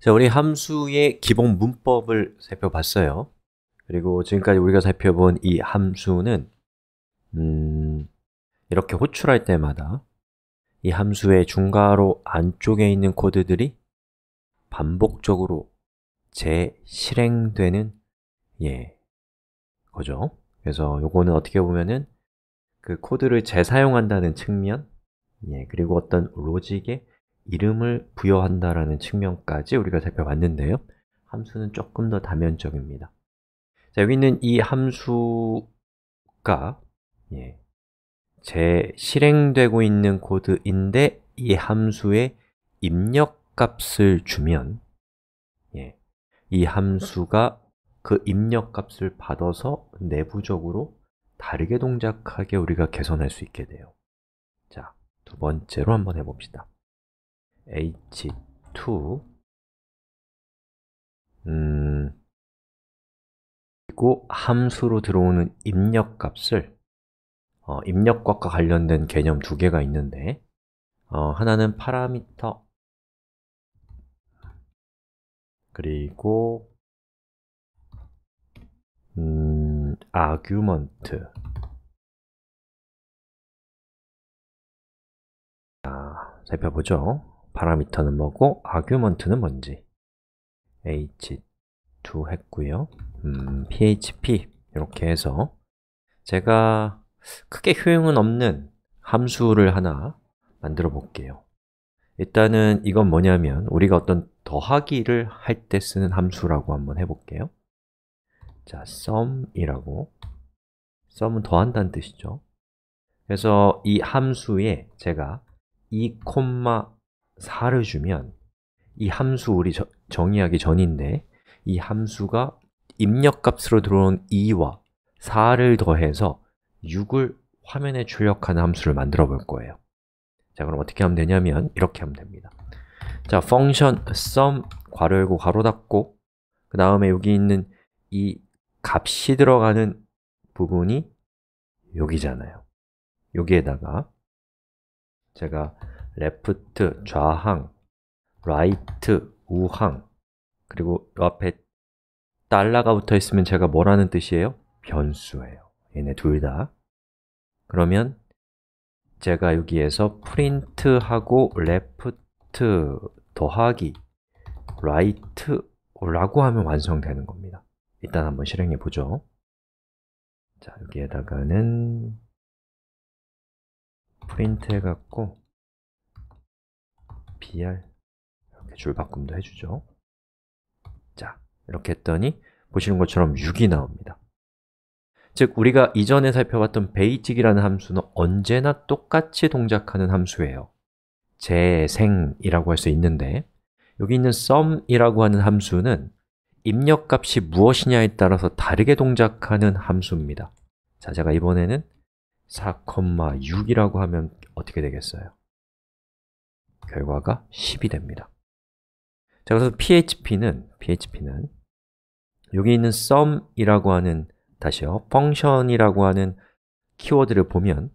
자, 우리 함수의 기본 문법을 살펴봤어요. 그리고 지금까지 우리가 살펴본 이 함수는 음, 이렇게 호출할 때마다 이 함수의 중괄호 안쪽에 있는 코드들이 반복적으로 재실행되는 예, 거죠. 그래서 요거는 어떻게 보면은 그 코드를 재사용한다는 측면 예, 그리고 어떤 로직의 이름을 부여한다라는 측면까지 우리가 살펴봤는데요. 함수는 조금 더 다면적입니다. 자, 여기는 이 함수가 예, 제 실행되고 있는 코드인데 이 함수에 입력 값을 주면 예, 이 함수가 그 입력 값을 받아서 내부적으로 다르게 동작하게 우리가 개선할 수 있게 돼요. 자, 두 번째로 한번 해봅시다. h2 음, 그리고 함수로 들어오는 입력값을 어, 입력값과 관련된 개념 두 개가 있는데 어, 하나는 파라미터 그리고 음, 아규먼트 자, 아, 살펴보죠 파라미터는 뭐고 아규먼트는 뭔지 h2 했고요 음, php 이렇게 해서 제가 크게 효용은 없는 함수를 하나 만들어 볼게요 일단은 이건 뭐냐면 우리가 어떤 더하기를 할 때 쓰는 함수라고 한번 해볼게요 자, sum이라고 sum은 더한다는 뜻이죠 그래서 이 함수에 제가 2, 4를 주면 이 함수 우리 저, 정의하기 전인데 이 함수가 입력값으로 들어온 2와 4를 더해서 6을 화면에 출력하는 함수를 만들어 볼 거예요 자, 그럼 어떻게 하면 되냐면 이렇게 하면 됩니다 자, function sum 괄호 열고 괄호 닫고 그 다음에 여기 있는 이 값이 들어가는 부분이 여기잖아요 여기에다가 제가 레프트, 좌항, 라이트, 우항 그리고 요 앞에 달러가 붙어 있으면 제가 뭐라는 뜻이에요? 변수예요 얘네 둘다 그러면 제가 여기에서 프린트하고 레프트 더하기 라이트라고 하면 완성되는 겁니다 일단 한번 실행해 보죠 자, 여기에다가는 프린트 해갖고 br 이렇게 줄바꿈도 해주죠 자, 이렇게 했더니 보시는 것처럼 6이 나옵니다 즉, 우리가 이전에 살펴봤던 베이직이라는 함수는 언제나 똑같이 동작하는 함수예요 재생이라고 할 수 있는데 여기 있는 sum이라고 하는 함수는 입력값이 무엇이냐에 따라서 다르게 동작하는 함수입니다 자, 제가 이번에는 4,6이라고 하면 어떻게 되겠어요? 결과가 10이 됩니다 자, 그래서 PHP는 PHP는 여기 있는 sum이라고 하는 다시요, function이라고 하는 키워드를 보면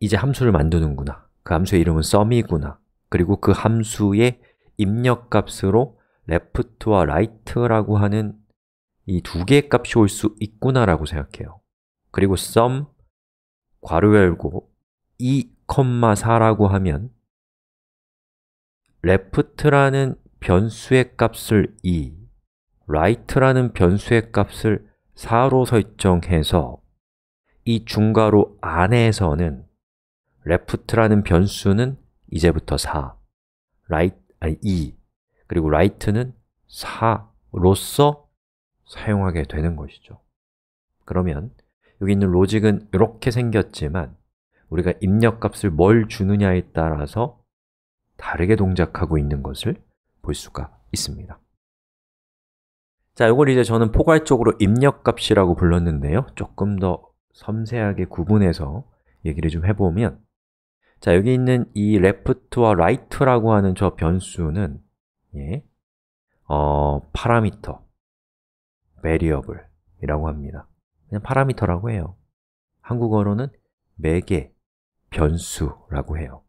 이제 함수를 만드는구나 그 함수의 이름은 sum이구나 그리고 그 함수의 입력값으로 left와 right라고 하는 이 두 개의 값이 올 수 있구나라고 생각해요 그리고 sum 괄호 열고 2,4라고 e, 하면 left라는 변수의 값을 2, right라는 변수의 값을 4로 설정해서 이 중괄호 안에서는 left라는 변수는 이제부터 4, right, 아니 2, 그리고 right는 4로서 사용하게 되는 것이죠 그러면 여기 있는 로직은 이렇게 생겼지만 우리가 입력값을 뭘 주느냐에 따라서 다르게 동작하고 있는 것을 볼 수가 있습니다 자, 이걸 이제 저는 포괄적으로 입력값이라고 불렀는데요 조금 더 섬세하게 구분해서 얘기를 좀 해보면 자, 여기 있는 이 left와 right라고 하는 저 변수는 예, 어, 파라미터, variable이라고 합니다 그냥 파라미터라고 해요 한국어로는 매개, 변수라고 해요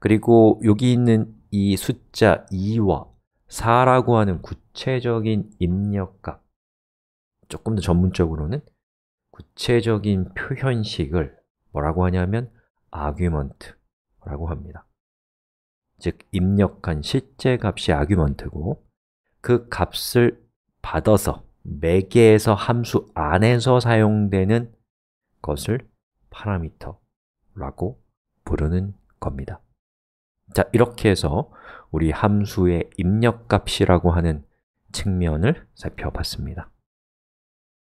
그리고 여기 있는 이 숫자 2와 4라고 하는 구체적인 입력값 조금 더 전문적으로는 구체적인 표현식을 뭐라고 하냐면 argument라고 합니다 즉, 입력한 실제 값이 argument고 그 값을 받아서 매개에서 함수 안에서 사용되는 것을 파라미터라고 부르는 겁니다 자, 이렇게 해서 우리 함수의 입력값이라고 하는 측면을 살펴봤습니다.